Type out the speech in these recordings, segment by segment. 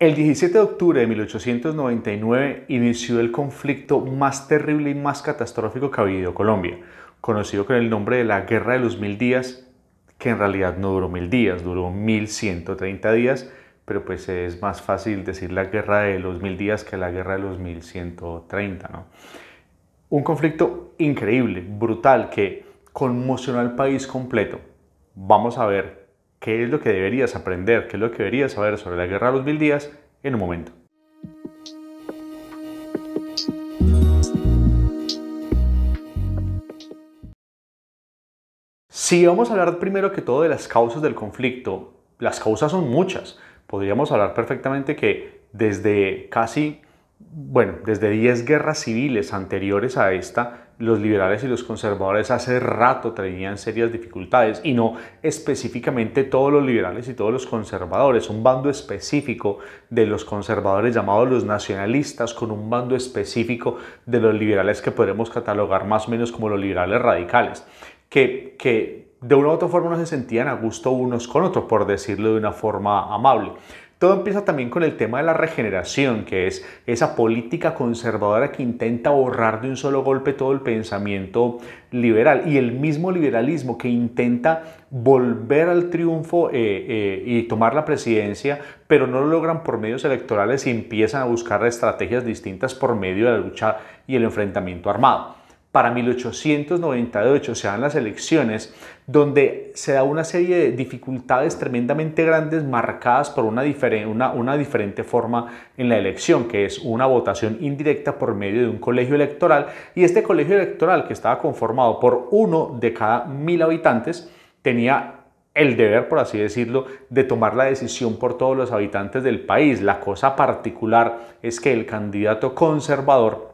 El 17 de octubre de 1899 inició el conflicto más terrible y más catastrófico que ha vivido Colombia, conocido con el nombre de la Guerra de los Mil Días, que en realidad no duró mil días, duró mil 1130 días, pero pues es más fácil decir la Guerra de los Mil Días que la Guerra de los 1130, ¿no? Un conflicto increíble, brutal, que conmocionó al país completo. Vamos a ver qué es lo que deberías aprender, qué es lo que deberías saber sobre la guerra de los mil días en un momento. Si vamos a hablar primero que todo de las causas del conflicto, las causas son muchas. Podríamos hablar perfectamente que desde casi, bueno, desde 10 guerras civiles anteriores a esta, los liberales y los conservadores hace rato tenían serias dificultades y no específicamente todos los liberales y todos los conservadores, un bando específico de los conservadores llamados los nacionalistas con un bando específico de los liberales que podremos catalogar más o menos como los liberales radicales, que, que de una u otra forma no se sentían a gusto unos con otros, por decirlo de una forma amable. Todo empieza también con el tema de la regeneración, que es esa política conservadora que intenta borrar de un solo golpe todo el pensamiento liberal y el mismo liberalismo que intenta volver al triunfo eh, eh, y tomar la presidencia, pero no lo logran por medios electorales y empiezan a buscar estrategias distintas por medio de la lucha y el enfrentamiento armado para 1898, se dan las elecciones, donde se da una serie de dificultades tremendamente grandes marcadas por una, una, diferente forma en la elección, que es una votación indirecta por medio de un colegio electoral. Y este colegio electoral, que estaba conformado por uno de cada mil habitantes, tenía el deber, por así decirlo, de tomar la decisión por todos los habitantes del país. La cosa particular es que el candidato conservador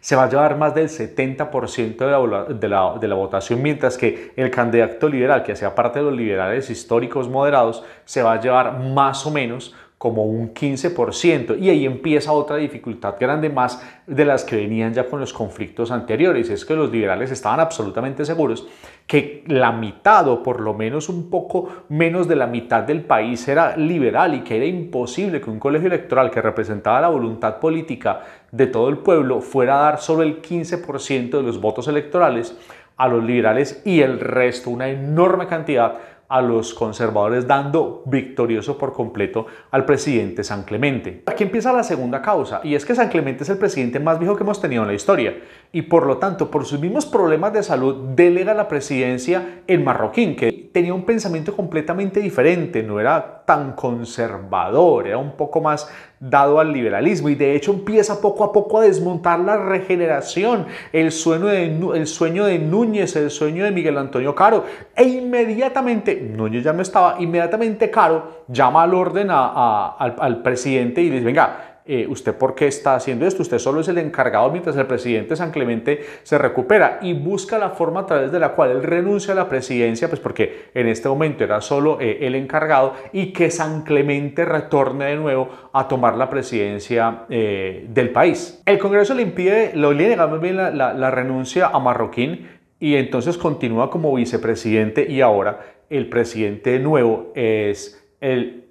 se va a llevar más del 70% de la, de la votación, mientras que el candidato liberal, que hacía parte de los liberales históricos moderados, se va a llevar más o menos como un 15%. Y ahí empieza otra dificultad grande más de las que venían ya con los conflictos anteriores. Es que los liberales estaban absolutamente seguros que la mitad o por lo menos un poco menos de la mitad del país era liberal y que era imposible que un colegio electoral que representaba la voluntad política de todo el pueblo fuera a dar solo el 15% de los votos electorales a los liberales y el resto, una enorme cantidad, a los conservadores, dando victorioso por completo al presidente San Clemente. Aquí empieza la segunda causa, y es que San Clemente es el presidente más viejo que hemos tenido en la historia, y por lo tanto, por sus mismos problemas de salud, delega la presidencia en Marroquín, que tenía un pensamiento completamente diferente, no era tan conservador, era un poco más dado al liberalismo y de hecho empieza poco a poco a desmontar la regeneración, el sueño de, el sueño de Núñez, el sueño de Miguel Antonio Caro e inmediatamente, Núñez ya no estaba, inmediatamente Caro llama al orden al, al presidente y dice, venga, eh, ¿usted por qué está haciendo esto? Usted solo es el encargado mientras el presidente San Clemente se recupera y busca la forma a través de la cual él renuncia a la presidencia, pues porque en este momento era solo eh, el encargado y que San Clemente retorne de nuevo a tomar la presidencia eh, del país. El Congreso le impide, lo le la, la renuncia a Marroquín, y entonces continúa como vicepresidente y ahora el presidente nuevo es el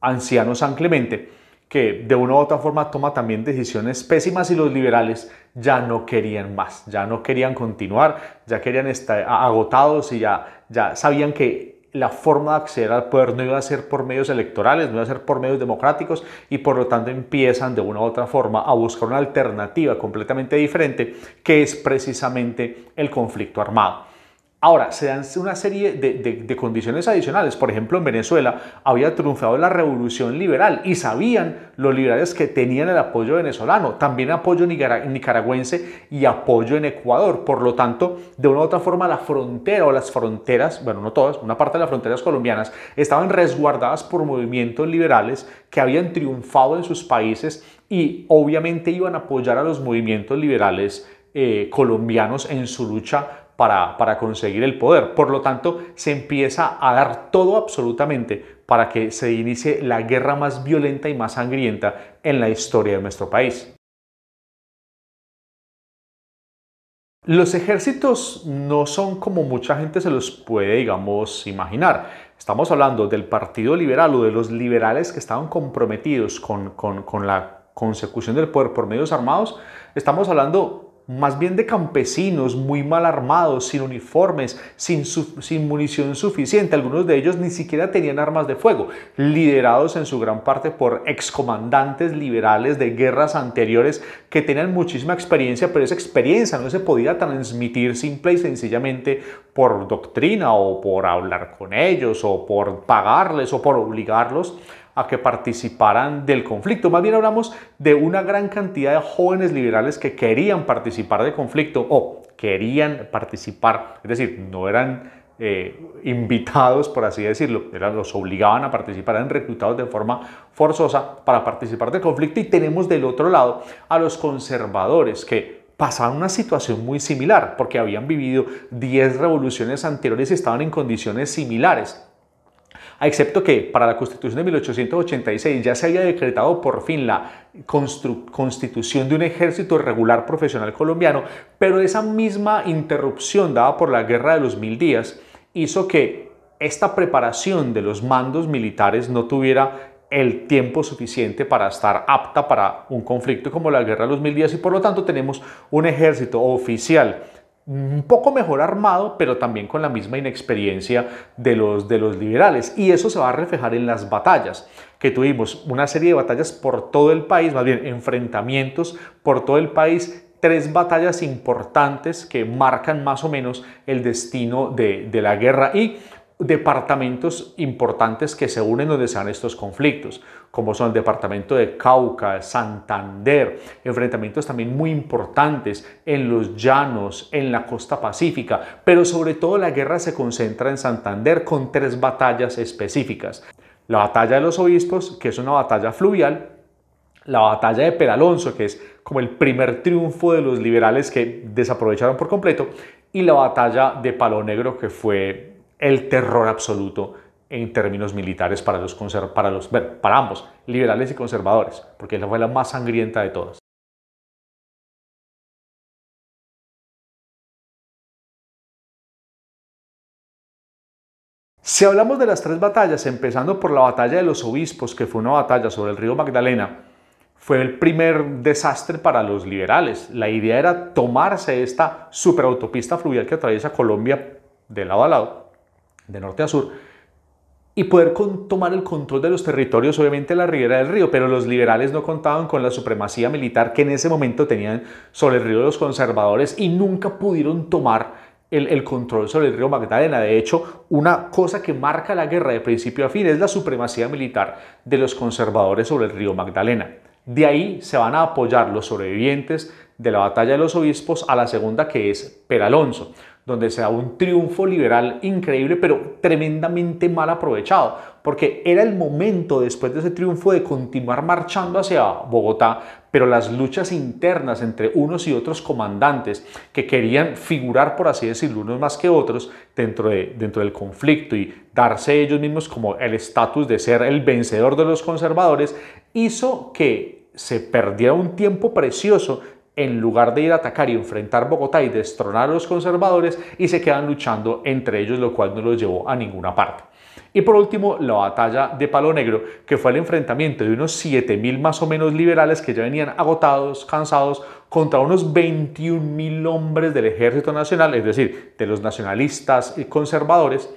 anciano San Clemente que de una u otra forma toma también decisiones pésimas y los liberales ya no querían más, ya no querían continuar, ya querían estar agotados y ya, ya sabían que la forma de acceder al poder no iba a ser por medios electorales, no iba a ser por medios democráticos y por lo tanto empiezan de una u otra forma a buscar una alternativa completamente diferente que es precisamente el conflicto armado. Ahora, se dan una serie de, condiciones adicionales. Por ejemplo, en Venezuela había triunfado la revolución liberal y sabían los liberales que tenían el apoyo venezolano, también apoyo nicaragüense y apoyo en Ecuador. Por lo tanto, de una u otra forma, la frontera o las fronteras, bueno, no todas, una parte de las fronteras colombianas estaban resguardadas por movimientos liberales que habían triunfado en sus países y obviamente iban a apoyar a los movimientos liberales eh, colombianos en su lucha para, conseguir el poder. Por lo tanto, se empieza a dar todo absolutamente para que se inicie la guerra más violenta y más sangrienta en la historia de nuestro país. Los ejércitos no son como mucha gente se los puede, digamos, imaginar. Estamos hablando del Partido Liberal o de los liberales que estaban comprometidos con, con la consecución del poder por medios armados. Estamos hablando más bien de campesinos muy mal armados, sin uniformes, sin, munición suficiente. Algunos de ellos ni siquiera tenían armas de fuego, liderados en su gran parte por excomandantes liberales de guerras anteriores que tenían muchísima experiencia, pero esa experiencia no se podía transmitir simple y sencillamente por doctrina o por hablar con ellos o por pagarles o por obligarlos a que participaran del conflicto. Más bien hablamos de una gran cantidad de jóvenes liberales que querían participar del conflicto o querían participar, es decir, no eran eh, invitados, por así decirlo, eran, los obligaban a participar, eran reclutados de forma forzosa para participar del conflicto y tenemos del otro lado a los conservadores que pasaban una situación muy similar porque habían vivido 10 revoluciones anteriores y estaban en condiciones similares excepto que para la Constitución de 1886 ya se había decretado por fin la constitución de un ejército regular profesional colombiano, pero esa misma interrupción dada por la Guerra de los Mil Días hizo que esta preparación de los mandos militares no tuviera el tiempo suficiente para estar apta para un conflicto como la Guerra de los Mil Días y por lo tanto tenemos un ejército oficial un poco mejor armado, pero también con la misma inexperiencia de los, de los liberales. Y eso se va a reflejar en las batallas que tuvimos, una serie de batallas por todo el país, más bien enfrentamientos por todo el país tres batallas importantes que marcan más o menos el destino de, de, la guerra y departamentos importantes que se unen donde se dan estos conflictos como son el departamento de Cauca, Santander, enfrentamientos también muy importantes en los llanos, en la costa pacífica, pero sobre todo la guerra se concentra en Santander con tres batallas específicas. La batalla de los obispos, que es una batalla fluvial, la batalla de Peralonso, que es como el primer triunfo de los liberales que desaprovecharon por completo, y la batalla de Palo Negro, que fue el terror absoluto en términos militares para, los, para, los, para ambos, liberales y conservadores, porque esa fue la más sangrienta de todas. Si hablamos de las tres batallas, empezando por la batalla de los obispos, que fue una batalla sobre el río Magdalena, fue el primer desastre para los liberales. La idea era tomarse esta superautopista fluvial que atraviesa Colombia de lado a lado, de norte a sur, y poder tomar el control de los territorios, obviamente la ribera del río, pero los liberales no contaban con la supremacía militar que en ese momento tenían sobre el río de los conservadores y nunca pudieron tomar el, el, control sobre el río Magdalena. De hecho, una cosa que marca la guerra de principio a fin es la supremacía militar de los conservadores sobre el río Magdalena. De ahí se van a apoyar los sobrevivientes de la batalla de los obispos a la segunda que es Peralonso donde se da un triunfo liberal increíble, pero tremendamente mal aprovechado, porque era el momento después de ese triunfo de continuar marchando hacia Bogotá, pero las luchas internas entre unos y otros comandantes que querían figurar, por así decirlo, unos más que otros dentro, de, dentro del conflicto y darse ellos mismos como el estatus de ser el vencedor de los conservadores, hizo que se perdiera un tiempo precioso en lugar de ir a atacar y enfrentar Bogotá y destronar a los conservadores y se quedan luchando entre ellos, lo cual no los llevó a ninguna parte. Y por último, la batalla de Palo Negro, que fue el enfrentamiento de unos 7.000 más o menos liberales que ya venían agotados, cansados, contra unos 21.000 hombres del Ejército Nacional, es decir, de los nacionalistas y conservadores,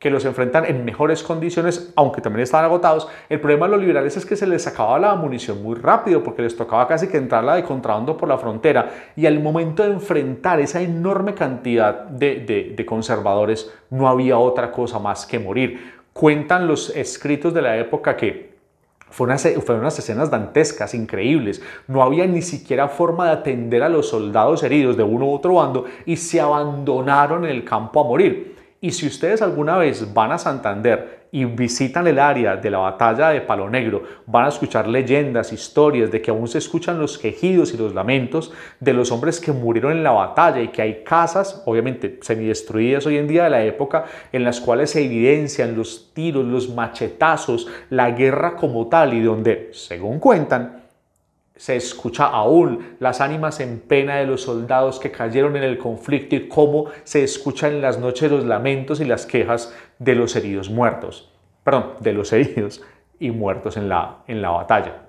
que los enfrentan en mejores condiciones, aunque también estaban agotados. El problema de los liberales es que se les acababa la munición muy rápido porque les tocaba casi que entrarla de contrabando por la frontera y al momento de enfrentar esa enorme cantidad de, de conservadores no había otra cosa más que morir. Cuentan los escritos de la época que fueron unas, escenas dantescas, increíbles. No había ni siquiera forma de atender a los soldados heridos de uno u otro bando y se abandonaron en el campo a morir. Y si ustedes alguna vez van a Santander y visitan el área de la batalla de Palo Negro, van a escuchar leyendas, historias de que aún se escuchan los quejidos y los lamentos de los hombres que murieron en la batalla y que hay casas, obviamente semidestruidas hoy en día de la época, en las cuales se evidencian los tiros, los machetazos, la guerra como tal y donde, según cuentan, se escucha aún las ánimas en pena de los soldados que cayeron en el conflicto y cómo se escuchan en las noches los lamentos y las quejas de los heridos muertos, perdón, de los heridos y muertos en la, batalla.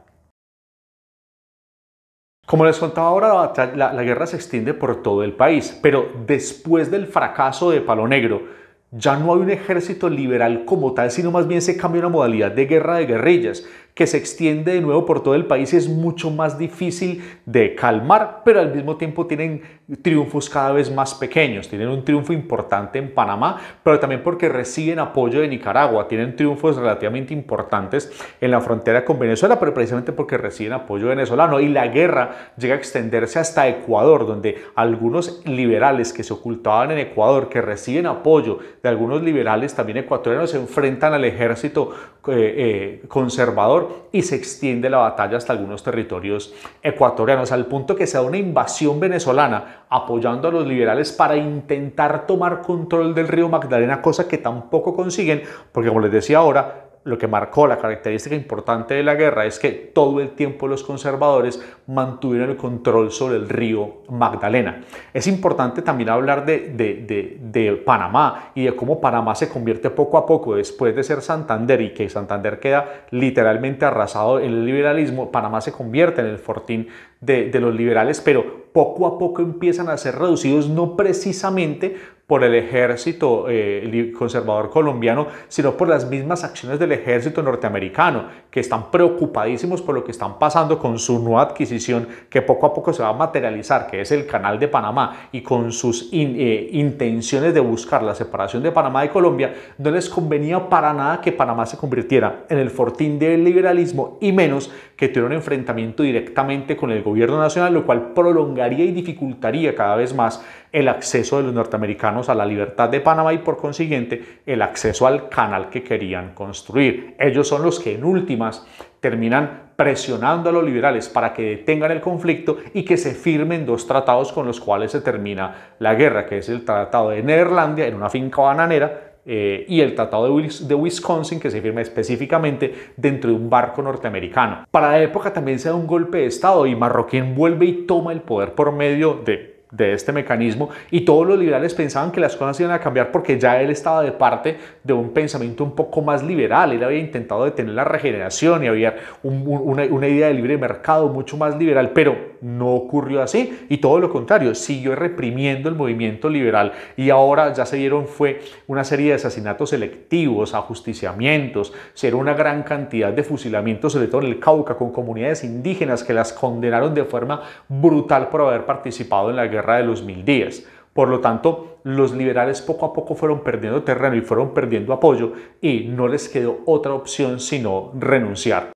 Como les contaba ahora, la, guerra se extiende por todo el país, pero después del fracaso de Palo Negro, ya no hay un ejército liberal como tal, sino más bien se cambia una modalidad de guerra de guerrillas, que se extiende de nuevo por todo el país y es mucho más difícil de calmar, pero al mismo tiempo tienen triunfos cada vez más pequeños. Tienen un triunfo importante en Panamá, pero también porque reciben apoyo de Nicaragua. Tienen triunfos relativamente importantes en la frontera con Venezuela, pero precisamente porque reciben apoyo venezolano. Y la guerra llega a extenderse hasta Ecuador, donde algunos liberales que se ocultaban en Ecuador, que reciben apoyo de algunos liberales también ecuatorianos, se enfrentan al ejército eh, eh, conservador y se extiende la batalla hasta algunos territorios ecuatorianos, al punto que se da una invasión venezolana apoyando a los liberales para intentar tomar control del río Magdalena, cosa que tampoco consiguen, porque como les decía ahora, lo que marcó la característica importante de la guerra es que todo el tiempo los conservadores mantuvieron el control sobre el río Magdalena. Es importante también hablar de, Panamá y de cómo Panamá se convierte poco a poco después de ser Santander y que Santander queda literalmente arrasado en el liberalismo, Panamá se convierte en el fortín de los liberales, pero poco a poco empiezan a ser reducidos no precisamente por el ejército eh, conservador colombiano, sino por las mismas acciones del ejército norteamericano, que están preocupadísimos por lo que están pasando con su nueva adquisición, que poco a poco se va a materializar, que es el Canal de Panamá, y con sus eh, intenciones de buscar la separación de Panamá de Colombia, no les convenía para nada que Panamá se convirtiera en el fortín del liberalismo y menos que tuviera un enfrentamiento directamente con el gobierno nacional, lo cual prolongaría y dificultaría cada vez más el acceso de los norteamericanos a la libertad de Panamá y por consiguiente el acceso al canal que querían construir. Ellos son los que en últimas terminan presionando a los liberales para que detengan el conflicto y que se firmen dos tratados con los cuales se termina la guerra, que es el Tratado de Nederlandia en una finca bananera eh, y el Tratado de, Wisconsin que se firma específicamente dentro de un barco norteamericano. Para la época también se da un golpe de Estado y Marroquín vuelve y toma el poder por medio de de este mecanismo y todos los liberales pensaban que las cosas iban a cambiar porque ya él estaba de parte de un pensamiento un poco más liberal, él había intentado detener la regeneración y había una, idea de libre mercado mucho más liberal, pero no ocurrió así y todo lo contrario, siguió reprimiendo el movimiento liberal y ahora ya se dieron fue una serie de asesinatos selectivos, ajusticiamientos, se una gran cantidad de fusilamientos, sobre todo en el Cauca, con comunidades indígenas que las condenaron de forma brutal por haber participado en la guerra de los mil días. Por lo tanto, los liberales poco a poco fueron perdiendo terreno y fueron perdiendo apoyo y no les quedó otra opción sino renunciar.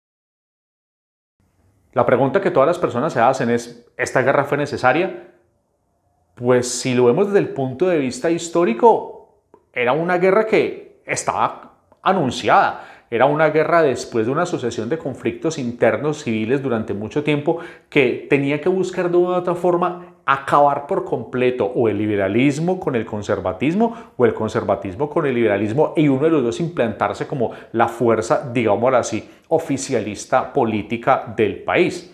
La pregunta que todas las personas se hacen es, ¿esta guerra fue necesaria? Pues si lo vemos desde el punto de vista histórico, era una guerra que estaba anunciada. Era una guerra después de una sucesión de conflictos internos civiles durante mucho tiempo que tenía que buscar de una u otra forma acabar por completo o el liberalismo con el conservatismo o el conservatismo con el liberalismo y uno de los dos implantarse como la fuerza, digámoslo así, oficialista política del país.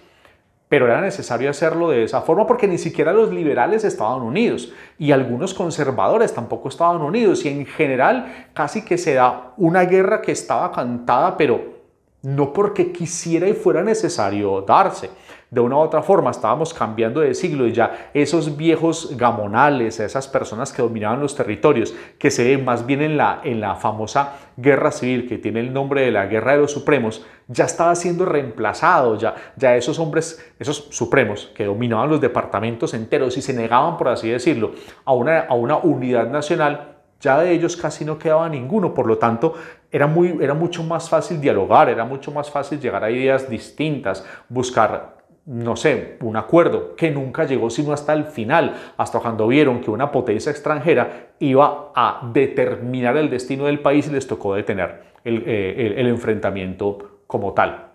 Pero era necesario hacerlo de esa forma porque ni siquiera los liberales estaban unidos y algunos conservadores tampoco estaban unidos y en general casi que se da una guerra que estaba cantada pero no porque quisiera y fuera necesario darse. De una u otra forma, estábamos cambiando de siglo y ya esos viejos gamonales, esas personas que dominaban los territorios, que se ven más bien en la, en la famosa guerra civil que tiene el nombre de la Guerra de los Supremos, ya estaba siendo reemplazado, ya, ya esos hombres, esos supremos que dominaban los departamentos enteros y se negaban, por así decirlo, a una, a una unidad nacional, ya de ellos casi no quedaba ninguno, por lo tanto era, muy, era mucho más fácil dialogar, era mucho más fácil llegar a ideas distintas, buscar no sé, un acuerdo que nunca llegó sino hasta el final, hasta cuando vieron que una potencia extranjera iba a determinar el destino del país y les tocó detener el, eh, enfrentamiento como tal.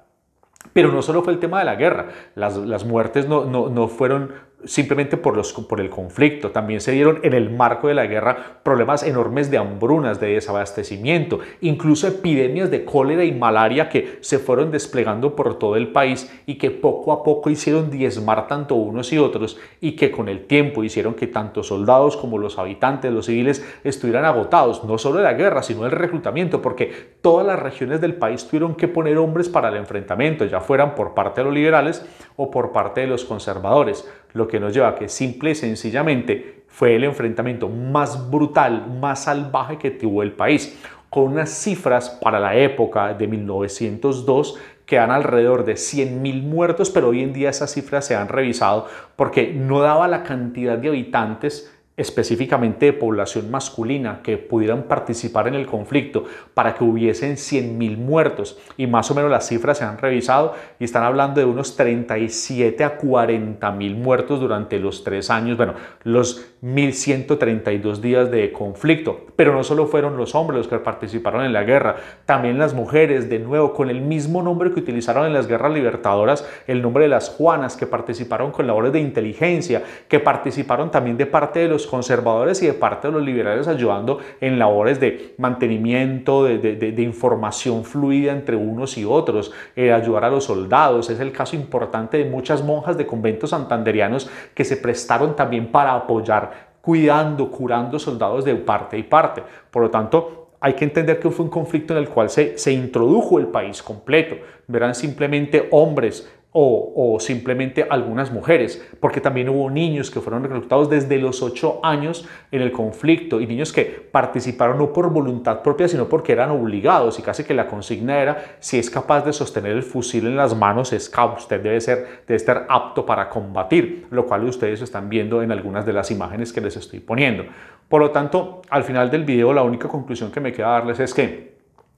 Pero no solo fue el tema de la guerra, las, las muertes no, no, no, fueron simplemente por, los, por el conflicto. También se dieron en el marco de la guerra problemas enormes de hambrunas, de desabastecimiento, incluso epidemias de cólera y malaria que se fueron desplegando por todo el país y que poco a poco hicieron diezmar tanto unos y otros y que con el tiempo hicieron que tanto soldados como los habitantes, los civiles, estuvieran agotados, no solo de la guerra, sino del reclutamiento, porque todas las regiones del país tuvieron que poner hombres para el enfrentamiento, ya fueran por parte de los liberales o por parte de los conservadores lo que nos lleva a que simple y sencillamente fue el enfrentamiento más brutal, más salvaje que tuvo el país, con unas cifras para la época de 1902 que dan alrededor de 100.000 muertos, pero hoy en día esas cifras se han revisado porque no daba la cantidad de habitantes específicamente de población masculina que pudieran participar en el conflicto para que hubiesen 100.000 muertos y más o menos las cifras se han revisado y están hablando de unos 37 a 40.000 muertos durante los tres años, bueno, los 1.132 días de conflicto. Pero no solo fueron los hombres los que participaron en la guerra, también las mujeres, de nuevo, con el mismo nombre que utilizaron en las guerras libertadoras, el nombre de las Juanas, que participaron con labores de inteligencia, que participaron también de parte de los conservadores y de parte de los liberales ayudando en labores de mantenimiento, de, información fluida entre unos y otros, eh, ayudar a los soldados. Es el caso importante de muchas monjas de conventos santanderianos que se prestaron también para apoyar cuidando, curando soldados de parte y parte. Por lo tanto, hay que entender que fue un conflicto en el cual se, se, introdujo el país completo. Verán simplemente hombres o, simplemente algunas mujeres, porque también hubo niños que fueron reclutados desde los 8 años en el conflicto y niños que participaron no por voluntad propia, sino porque eran obligados y casi que la consigna era, si es capaz de sostener el fusil en las manos, es capaz, usted debe, ser, debe estar apto para combatir, lo cual ustedes están viendo en algunas de las imágenes que les estoy poniendo. Por lo tanto, al final del video la única conclusión que me queda darles es que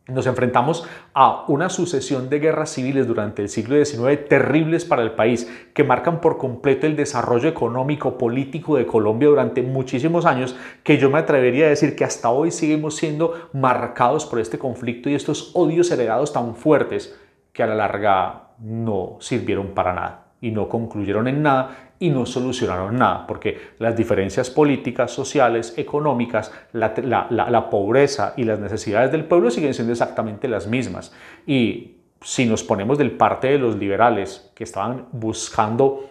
nos enfrentamos a una sucesión de guerras civiles durante el siglo XIX terribles para el país, que marcan por completo el desarrollo económico, político de Colombia durante muchísimos años, que yo me atrevería a decir que hasta hoy seguimos siendo marcados por este conflicto y estos odios heredados tan fuertes que a la larga no sirvieron para nada y no concluyeron en nada y no solucionaron nada, porque las diferencias políticas, sociales, económicas, la, pobreza y las necesidades del pueblo siguen siendo exactamente las mismas. Y si nos ponemos del parte de los liberales que estaban buscando,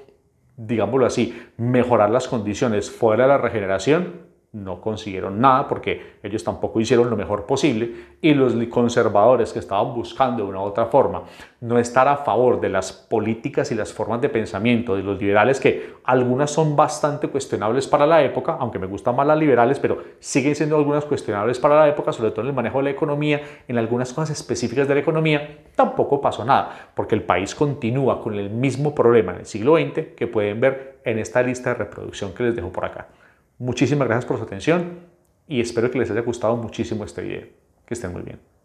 digámoslo así, mejorar las condiciones fuera de la regeneración, no consiguieron nada porque ellos tampoco hicieron lo mejor posible y los conservadores que estaban buscando de una u otra forma no estar a favor de las políticas y las formas de pensamiento de los liberales que algunas son bastante cuestionables para la época, aunque me gustan más las liberales, pero siguen siendo algunas cuestionables para la época, sobre todo en el manejo de la economía, en algunas cosas específicas de la economía, tampoco pasó nada porque el país continúa con el mismo problema en el siglo XX que pueden ver en esta lista de reproducción que les dejo por acá. Muchísimas gracias por su atención y espero que les haya gustado muchísimo este video. Que estén muy bien.